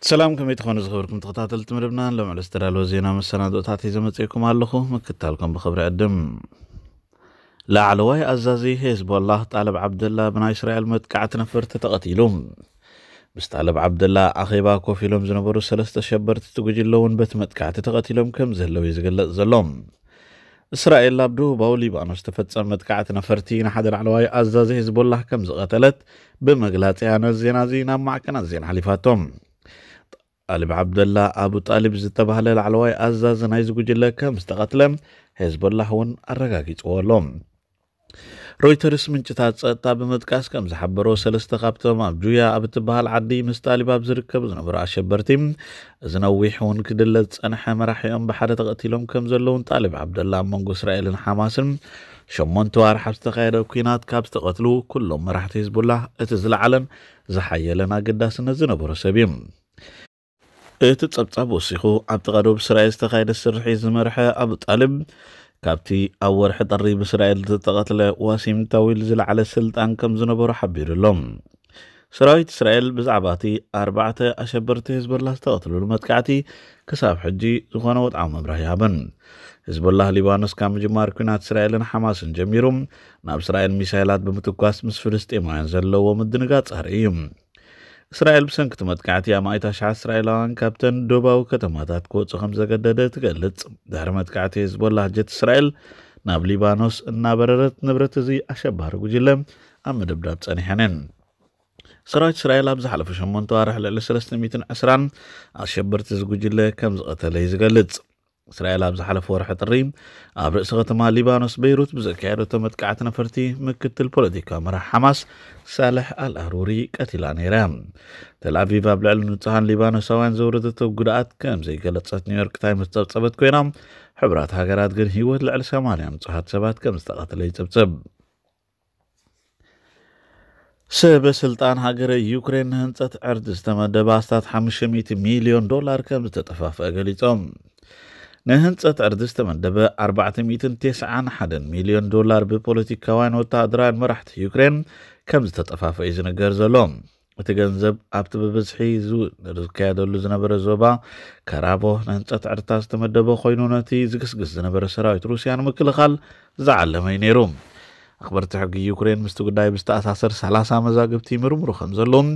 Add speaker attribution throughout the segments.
Speaker 1: سلام كمي تخوان از خبركم تقطاتل تمربنا لهم على استرال وزينا مسانا دو تاتي زمتيكم هالخو مكتالكم بخبر قدم لعلوي أزازي هزب والله طالب عبد الله بن إسرائيل متكعة نفرت تقتيلهم بس طالب عبد الله أخيبا كوفي لهم زنبرو سلست شبرت تقجي اللون بت متكعة تقتيلهم كم زلو يزقل زلوم إسرائيل لابدو باولي بانو استفدت سمت كعة نفرتي نحد العلوي أزازي هزب الله كم زغتلت بمقلاتي أنا الزينا زينا معكنا الزين حليفاتهم ኣልብ ዓብደላ ኣብ ጣሊብ ዝተባህለ ላዕለዋይ ኣዛዚ ናይ ዝጉጅለ ከም ዝተቐትለ ሄዝቦላህ እውን ኣረጋጊፅዎ ኣሎ ሮይተርስ ምንጭታት ፀጥታ ብመጥቃስ ከም ዝሓበሮ ሰለስተ ካብቶም ኣብ ጁያ ኣብ እትበሃል ዓዲ ምስ ጣሊባብ ዝርከብ ዝነበሩ ኣሸበርቲ እዚ ነዊሕ እውን ክድለ ዝፀንሐ መራሒኦም ብሓደ ተቐቲሎም ከም ዘለውን ጣሊብ ዓብደላ ኣብ መንጎ እስራኤልን ሓማስን ሸሞንተ ዋርሓብ ዝተካየደ ኩናት ካብ ዝተቐትሉ ኩሎም መራሕቲ ህዝቡላህ እቲ ዝለዓለን ዝሓየለን ኣገዳስነት ዝነበሩ ሰብ እዩ እቲ ጸብጻብ ወሲኹ ኣብ ጥቓዶ ብእስራኤል ዝተኻየደ ስርሒት ዝመርሐ ኣብ ጣልብ ካብቲ ኣብ ወርሒ ጠሪ ብእስራኤል ዝተቐትለ ዋሲም ታዊል ዝለዕለ ስልጣን ከም ዝነበሩ ሓቢሩ ኣሎም ሰራዊት እስራኤል ብዛዕባ እቲ ኣርባዕተ ኣሸበርቲ ህዝበላ ዝተቐትልሉ መጥካዕቲ ክሳብ ሕጂ ዝኾነ ወጥዓዊ መብራህ ይሃበን ህዝበላህ ሊባኖስ ካብ ምጅማር ኩናት እስራኤልን ሓማስን ጀሚሩ ናብ እስራኤል ሚሳይላት ብምትኳስ ምስ ፍልስጢማውያን ዘለዎ ምድንጋጽ ዘርኢ እዩ እስራኤል ብሰንኪቲ መጥቃዕቲ ኣብ100,000 እስራኤላውያን ካብተን ዶባዊ ከተማታት ክወፁ ከም ዘገደደ ትገልጽ ድሕሪ መጥቃዕቲ ህዝቦላ ጀት እስራኤል ናብ ሊባኖስ እናበረረት ንብረት እዚ ኣሸባሪ ጉጅለ ኣብ ምድብዳብ ጸኒሐንን ሰራዊት እስራኤል ኣብ ዝሓለፈ 8 ዋርሕ ልዕሊ 320 ኣሸበርቲ ዝጉጅለ ከም ዝቐተለ እዩ ዝገልጽ እስራኤል ኣብ ዝሓለፈ ወርሒ ጥሪ ኣብ ርእሲ ከተማ ሊባኖስ በይሩት ብዘካየደቶ መጥቃዕቲ ነፈርቲ ምክትል ፖለቲካዊ መራሒ ሓማስ ሳልሕ አልኣሩሪ ቀቲላ ነይራ ተልኣቪቭ ኣብ ልዕሊ ንጹሃን ሊባኖሳውያን ዘውረደቶ ጉድኣት ከም ዘይገለጸት ኒውዮርክ ታይምስ ጸብጸበት ኮይኖም ሕብራት ሃገራት ግን ህይወት ልዕሊ 80 ንጹሃት ሰባት ከም ዝተቐተለ ይጽብጽብ ሰበስልጣን ሃገረ ዩክሬን ንህንፀት ዕርዲ ዝተመደበ ኣስታት 500 ሚልዮን ዶላር ከም ዝተጠፋፍአ ገሊፆም ንህንፀት ዕርዲ ዝተመደበ 491 ሚልዮን ዶላር ብፖለቲካውያን ወተሃደራውያን መራሕቲ ዩክሬን ከም ዝተጠፋፈ እዩ ዝንገር ዘሎ እቲ ገንዘብ ኣብቲ ብብዝሒ ዝካየደሉ ዝነበረ ዞባ ከራቦ ንህንፀት ዕድታ ዝተመደበ ኮይኑ ነቲ ዝግስግስ ዝነበረ ሰራዊት ሩስያ ንምክልኻል ዝዓለመ እዩ ነይሩ ኣኽበርቲ ሕጊ ዩክሬን ምስቲ ጉዳይ ብዝተኣሳሰር 30 መዛግብቲ ምርምሩ ከም ዘሎም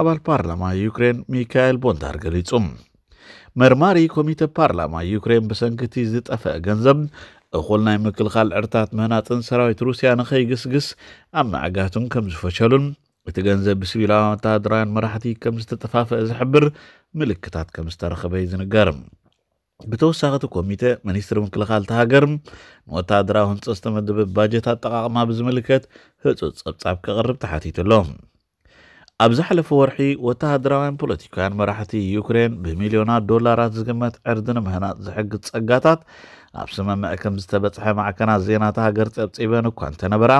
Speaker 1: ኣባል ፓርላማ ዩክሬን ሚካኤል ቦንዳር ገሊጹ መርማሪ ኮሚቴ ፓርላማ ዩክሬን ብሰንኪቲ ዝጠፍአ ገንዘብ እኹል ናይ ምክልኻል ዕርታት ምህናፅን ሰራዊት ሩስያ ንኸይግስግስ ኣብ ማዕጋቱን ከም ዝፈሸሉን እቲ ገንዘብ ብሲቪላዊ ወተሃደራውያን መራሕቲ ከም ዝተጠፋፍአ ዝሕብር ምልክታት ከም ዝተረኸበ እዩ ዝንገር ብተወሳኺ እቲ ኮሚቴ ሚኒስትሪ ምክልኻል ተሃገር ንወተሃደራዊ ህንፀ ዝተመደበ ባጀት ኣጠቃቕማ ብዝምልከት ህፁፅ ፀብጻብ ከቕርብ ተሓቲቱ ኣሎ ኣብ ዝሓለፈ ወርሒ ወተሃደራውያን ፖለቲካውያን መራሕቲ ዩክሬን ብሚልዮናት ዶላራት ዝግመት ዕርዲ ንምህናፅ ዝሕግዝ ጸጋታት ኣብ ስምምዕ ከም ዝተበጽሐ ማዕከናት ዜናታ ሃገር ጸብጺበን እኳ እንተነበራ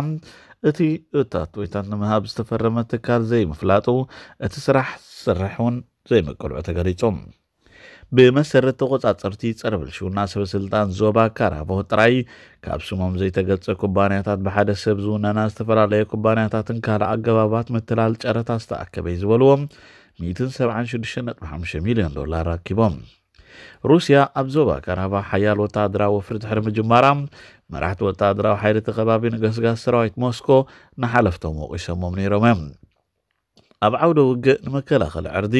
Speaker 1: እቲ እታት ወይታት ንምሃብ ዝተፈረመ ትካል ዘይምፍላጡ እቲ ስራሕ ዝስርሕ እውን ዘይመቀልዑ ተገሊጾም ብመሰረት ተቆፃፀርቲ ፀረ ብልሽውና ሰበስልጣን ዞባ ካራቦ ጥራይ ካብ ስሞም ዘይተገልፀ ኩባንያታት ብሓደ ሰብ ዝውነና ዝተፈላለየ ኩባንያታትን ካልእ ኣገባባት ምትላል ጨረታ ዝተኣከበ እዩ ዝበልዎም 176.5 ሚልዮን ዶላር ኣኪቦም ሩስያ ኣብ ዞባ ካራባ ሓያል ወታደራዊ ወፍሪ ድሕሪ ምጅማራ መራሕቲ ወታደራዊ ሓይሊ እቲ ከባቢ ንገስጋስ ሰራዊት ሞስኮ ንሓለፍቶም ወቂሶሞም ነይሮም እዮም ኣብ ዓውደ ውግእ ንመከላኸሊ ዕርዲ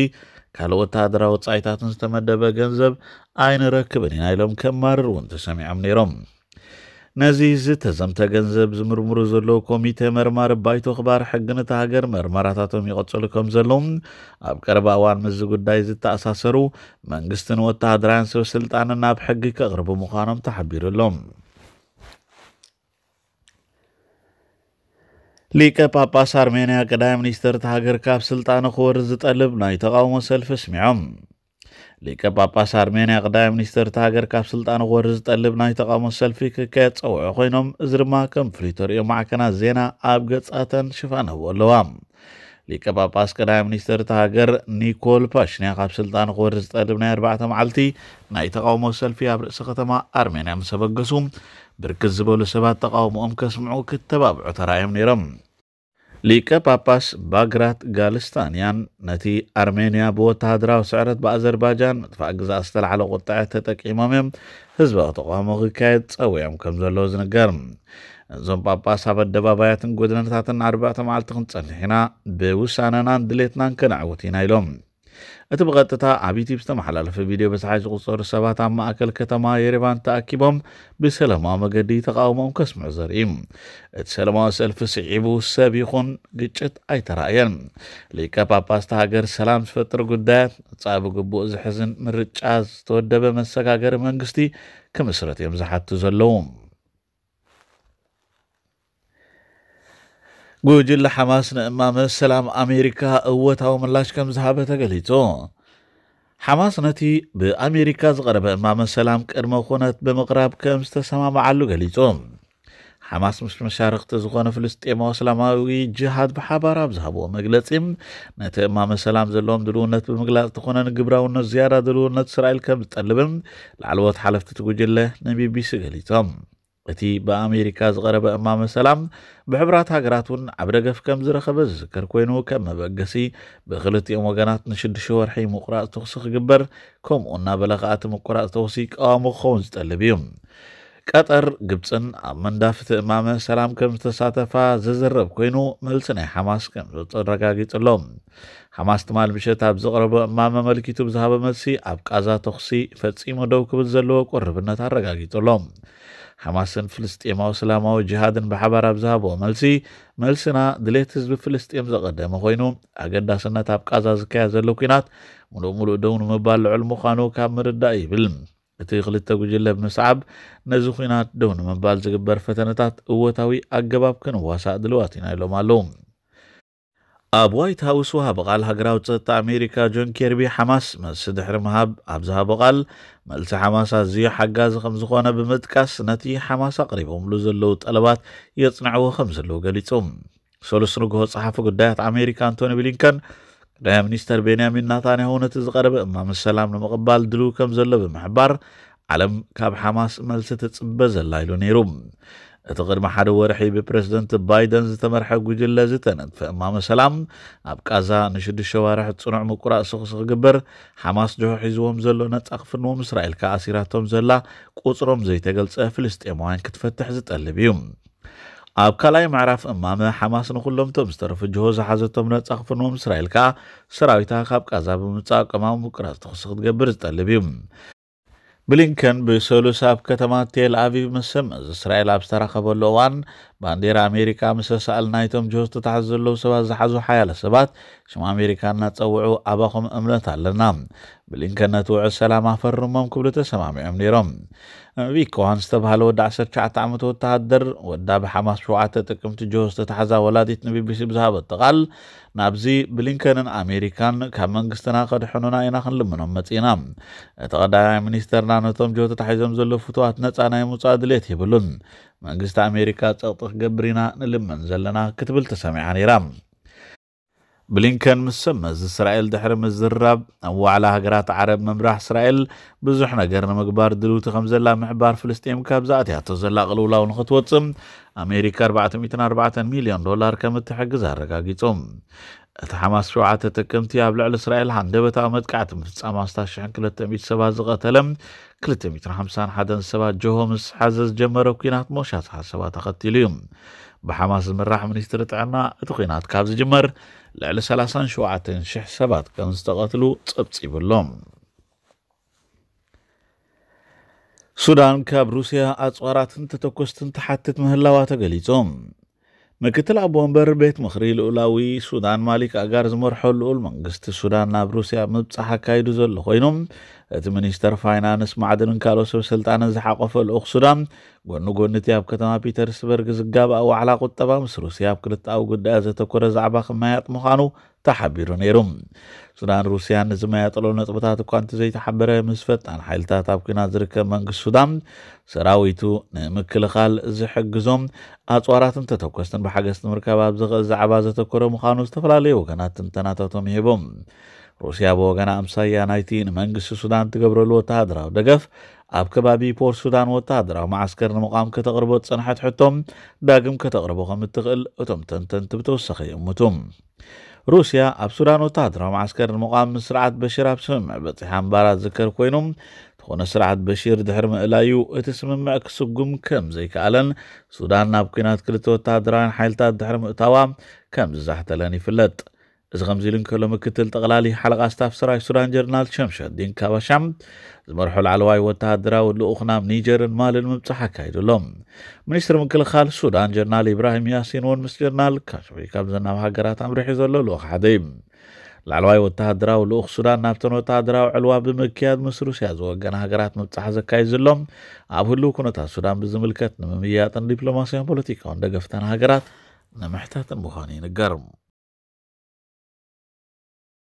Speaker 1: ካልወት ሃደራ ወፃኢታትን ዝተመደበ ገንዘብ ኣይንረክብን ኢና ኢሎም ከማርር እውን ተሰሚዖም ነይሮም ነዚ ዝተዘምተ ገንዘብ ዝምርምሩ ዘለዉ ኮሚቴ መርማሪ ባይቶ ክባር ሕጊ ነቲ ሃገር መርመራታቶም ይቐፅሉ ከም ዘለዉ ኣብ ቀረባ እዋን ምዚ ጉዳይ ዝተኣሳሰሩ መንግስትን ወተሃደራያን ሰበስልጣንን ናብ ሕጊ ከቕርቡ ምዃኖም ተሓቢሩ ኣሎም ሊቀ ጳጳስ አርሜንያ ቀዳይ ሚኒስትር ተሃገር ካብ ስልጣነ ክወርድ ዝጠልብ ናይ ተቃውሞ ሰልፊ ስሚዖም ሊቀ ጳጳስ አርሜንያ ቀዳይ ሚኒስትር ተሃገር ካብ ስልጣነ ክወርድ ዝጠልብ ናይ ተቃውሞ ሰልፊ ክካየድ ፀውዑ ኮይኖም እዚ ድማ ከም ፍሉይ ተሪኦ ማዕከናት ዜና ኣብ ገጻተን ሽፋን ህቦ ኣለዋ ሊቀ ጳጳስ ቀዳማይ ሚኒስትር እቲ ሃገር ኒኮል ፓሽንያ ካብ ስልጣን ክወርድ ዝጠልብ ናይ 4 መዓልቲ ናይ ተቃውሞ ሰልፊ ኣብ ርእሲ ከተማ ኣርሜንያ ምስ ተበገሱ ብርክት ዝበሉ ሰባት ተቃውሞኦም ከስምዑ ክተባብዑ ተራእዮም ነይሮም ሊቀ ጳጳስ ባግራት ጋልስታንያን ነቲ ኣርሜንያ ብወተሃደራዊ ስዕረት ብኣዘርባጃን ምጥፋእ ግዛእ ዝተላዕለ ቁጣዐት ተጠቂሞም እዮም ህዝባዊ ተቃውሞ ክካየድ ፀዊዖም ከም ዘለዎ ዝንገር እዞም ጳጳስ ኣብ ኣደባባያትን ጎድነታትን ኣርባዕተ መዓልቲ ክንጸልሕ ኢና ብውሳነናን ድሌትናን ከነዕውት ኢና ኢሎም እቲ ብቐጥታ ኣብ ዩቲብ ዝተመሓላለፈ ቪድዮ በሰሓይ ዝቑፀሩ ሰባት ኣብ ማእከል ከተማ የሬቫን ተኣኪቦም ብሰላማዊ መገዲ ተቃውሞም ከስምዑ ዘርኢ እቲ ሰላማዊ ሰልፊ ስዒቡ ሰብ ይኹን ግጭት ኣይተራእየን ሊቀ ጳጳስቲ ሃገር ሰላም ዝፈጥር ጉዳያት ጻብ ግቡእ ዝሕዝን ምርጫ ዝተወደበ መሰጋገሪ መንግስቲ ክምስረት እዮም ዝሓቱ ዘለዉ ጉጅለ ሓማስ ንእማመ ሰላም ኣሜሪካ እወታዊ ምላሽ ከም ዝሃበ ተገሊጹ ሓማስ ነቲ ብኣሜሪካ ዝቐረበ እማመ ሰላም ቅድመ ኩነት ብምቕራብ ከም ዝተሰማምዓሉ ገሊጹ ሓማስ ምስ መሻርክቲ ዝኾነ ፍልስጤማዊ እስላማዊ ጅሃድ ብሓባር ኣብ ዝሃብዎ መግለፂ ነቲ እማመ ሰላም ዘለዎም ድልውነት ብምግላፅ እተኾነ ንግብራውነት ዝያዳ ድልውነት እስራኤል ከም ዝጠልብን ላዕለዎት ሓለፍቲ እቲ ጉጅለ ንቢቢሲ ገሊፆም እቲ ብኣሜሪካ ዝቐረበ እማመ ሰላም ብሕብራት ሃገራት እውን ዓብ ደገፍ ከም ዝረኸበ ዝዝክር ኮይኑ ከም መበገሲ ብክልቲኦም ወገናት ንሽዱሽ ወርሒ ምቁራፅ ተኽሲ ክግበር ከምኡ እናበለ ከዓ እቲ ምቁራፅ ተኽሲ ቀዋሙ ክኸውን ዝጠልብ እዩ ቀጠር ግብፅን ኣብ መንዳፍ እቲ እማመ ሰላም ከም ዝተሳተፋ ዝዝረብ ኮይኑ መልሲ ናይ ሓማስ ከም ዝውፅእ ረጋጊፅሎ ሓማስ ትማል ምሸት ኣብ ዘቕረበ እማመ መልኪቱ ብዝሃበ መልሲ ኣብ ቃዛ ተኽሲ ፈፂሙ ደው ክብል ዘለዎ ቁርብነት ኣረጋጊፅሎም ሓማስን ፍልስጥኤማዊ ሰላማዊ ጅሃድን ብሓባር ኣብ ዝሃቦ መልሲ መልስና ድሌት ህዝቢ ፍልስጥኤም ዘቐደመ ኮይኑ ኣገዳስነት ኣብ ቃዛ ዝካየድ ዘሎ ኩናት ሙሉእ ሙሉእ ደው ንምባል ልዑል ምዃኑ ካብ ምርዳእ ይብል እቲ ክልተ ጉጅለ ብምስዓብ ነዚ ኩናት ደው ንምባል ዝግበር ፈተነታት እወታዊ ኣገባብ ክንዋሳእ ድልዋት ኢና ኢሎም ኣለዉ ኣብ ዋይት ሃውስ ውሃ በቓል ሃገራዊ ፀጥታ ኣሜሪካ ጆን ኬርቢ ሓማስ መልሲ ድሕሪ ምሃብ ኣብ ዝሃቦ ቓል መልሲ ሓማስ ኣዝዩ ሓጋዚ ከም ዝኾነ ብምጥቃስ ነቲ ሓማስ ኣቕሪቦምሉ ዘለዉ ጠለባት የጽንዕዎ ከም ዘለዉ ገሊጹ ሰሉስ ንግሆ ፀሓፊ ጉዳያት ኣሜሪካ አንቶኒ ብሊንከን ቀዳማይ ሚኒስተር ቤንያሚን ናታንያሁ ነቲ ዝቐረበ እማም ሰላም ንምቕባል ድልው ከም ዘሎ ብምሕባር ዓለም ካብ ሓማስ መልሲ ትጽበ ዘላ ኢሉ ነይሩ تقر محر ወርሒ ብፕረዚደንት ባይደን ዝተመርሐ ጉጅለ ዝተነድፈ እማመሰላም ኣብ ቃዛ ንሽዱሽ ወርሒ ፅኑዕ ምቁራእ ስኽስ ክግበር ሓማስ ድሖ ሒዝዎም ዘሎ ነፃ ክፍንዎም እስራኤል ከዓ ኣሲራቶም ዘላ ቁፅሮም ዘይተገልፀ ፍልስጤማውያን ክትፈትሕ ዝጠልብ እዩ ኣብ ካልኣይ ምዕራፍ እማመ ሓማስ ንኩሎም ቶም ዝተረፉ ጅሆ ዝሓዘቶም ነፃ ክፍንዎም እስራኤል ከዓ ሰራዊታ ካብ ቃዛ ብምምፃእ ቅማዊ ምቁራፅ ትኽስ ክትገብር ዝጠልብ እዩ ብሊንከን ብስእሉ ሳብ ከተማ ቴል ኣቪቭ ምስ እስራኤል ኣብ ዝተራኸበሉ እዋን باندير أمريكا مسلسة النايتوم جوستو تحزلو سوا زحزو حيا لسبات شما أمريكا نتصوعو أباكم أملتا لنام بلينك نتوع السلام أفرم مم كبلتا سمامي أمني رم ويكو هنستب هلو دع سرچع تعمتو تهدر ودا بحماس شوعة تكم تجوز تتحزا ولادي تنبي بيسي بزهاب التغال نابزي بلينكن أمريكا كمان قستنا قد حنونا إناخن لمن أمتينا تغدا منيسترنا نتوم جوز تتحزم زلو فتوات نتانا يمو تصادليت يبلون مانجست أمريكا تغطف قبرنا نلمن زلنا كتبل تسامي عن إيران بلينكن مسم إسرائيل دحر مز الرب أو على هجرات عرب ممراح إسرائيل بزحنا جرنا مقبار دلوت خمزة لا محبار فلسطين كابزات يا تزلا غلولا ونخطوتم أمريكا 404 مليون دولار كم تحجزها رقاقيتهم እቲ ሓማስ ሸውዓተ ጥቅምቲ ኣብ ልዕሊ እስራኤል ሃንደበታዊ መጥቃዕቲ ምፍፃም ኣብ 6,200 ሰባት ዝቐተለ 251 ሰባት ጆሆ ምስ ሓዘ ዝጀመረ ኩናት ሞሻት ሰባት ተኸቲሉ እዩ ብሓማስ ዝምራሕ ሚኒስትሪ ጥዕና እቲ ኩናት ካብ ዝጅመር ልዕሊ 37,000 ሰባት ከም ዝተቐትሉ ፀብፂብሎም ሱዳን ካብ ሩስያ ኣፅዋራትን ተተኮስትን ተሓትት ምህላዋ ተገሊፆም ምክትል ኣብ ወንበር ቤት ምኽሪ ልኡላዊ ሱዳን ማሊክ ኣጋር ዝመርሖ ልኡል መንግስቲ ሱዳን ናብ ሩስያ ምብፃሕ ኣካይዱ ዘሎ ኮይኖም እቲ ሚኒስተር ፋይናንስ ማዕድንን ካልኦት ሰብ ስልጣንን ዝሓቆፈ ልኡክ ሱዳን ጎኒ ጎኒ እቲ ኣብ ከተማ ፒተርስበርግ ዝጋብአ ዋዕላ ቁጠባ ምስ ሩስያ ኣብ ክልታዊ ጉዳያ ዘተኮረ ዛዕባ ክመያጥ ምዃኑ ተሓቢሩ ነይሩ ሱዳን ሩስያ ንዝመያጠሎ ነጥብታት እኳ እንተዘይተሓበረ ምስ ፈጣን ሓይልታት ኣብ ኩናት ዝርከብ መንግስት ሱዳን ሰራዊቱ ንምክልኻል ዝሕግዞም ኣፅዋራትን ተተኮስትን ብሓገዝ ንምርካብ ኣብ ዝኽእል ዛዕባ ዘተኮረ ምዃኑ ዝተፈላለየ ወገናት ትንተናታቶም ይሂቦም ሩስያ ብወገና ኣምሳያ ናይቲ ንመንግስቲ ሱዳን እትገብረሉ ወተሃደራዊ ደገፍ ኣብ ከባቢ ፖርት ሱዳን ወተሃደራዊ ማዓስከር ንምቋም ከተቕርቦ ዝፀንሐት ሕቶም ዳግም ከተቕርቦ ከም እትኽእል እቶም ተንተንቲ ብተወሳኺ ይእምቱ ሩስያ ኣብ ሱዳን ወተሃደራዊ ማዓስከር ንምቋም ምስ ስርዓት በሺር ኣብ ስምምዕ በፂሓ እምባራ ዝዝከር ኮይኑ ዝኾነ ስርዓት በሺር ድሕሪ ምእላዩ እቲ ስምምዕ ክስጉም ከም ዘይከኣለን ሱዳን ናብ ኩናት ክልተ ወተሃደራውያን ሓይልታት ድሕሪ ምእታዋ ከም ዝዛሕተለን ይፍለጥ እዚ ከምዚ ኢሉ እንከሎ ምክትል ጠቕላሊ ሓለቓ ስታፍ ስራይ ሱዳን ጀርናል ሸምሸዲን ካባሻም ዝመርሑ ላዕለዋይ ወተሃደራዊ ልኡኽ ናብ ኒጀርን ማልን ምብፃሕ ኣካይዱ ኣሎም ሚኒስትሪ ምክልኻል ሱዳን ጀርናል ኢብራሂም ያሲን እውን ምስ ጀርናል ካሽሚ ካብዘን ናብ ሃገራት ኣምርሒ ዘሎ ልኡኽ ሓደ እዩ ላዕለዋይ ወተሃደራዊ ልኡኽ ሱዳን ናብተን ወተሃደራዊ ዕልዋ ብምክያድ ምስ ሩስያ ዝወገነ ሃገራት ምብፃሕ ዘካይድ ዘሎም ኣብ ህሉው ኩነታት ሱዳን ብዝምልከት ንምምያጥን ዲፕሎማስያን ፖለቲካውን ደገፍተን ሃገራት ንምሕታትን ምዃኑ ይንገር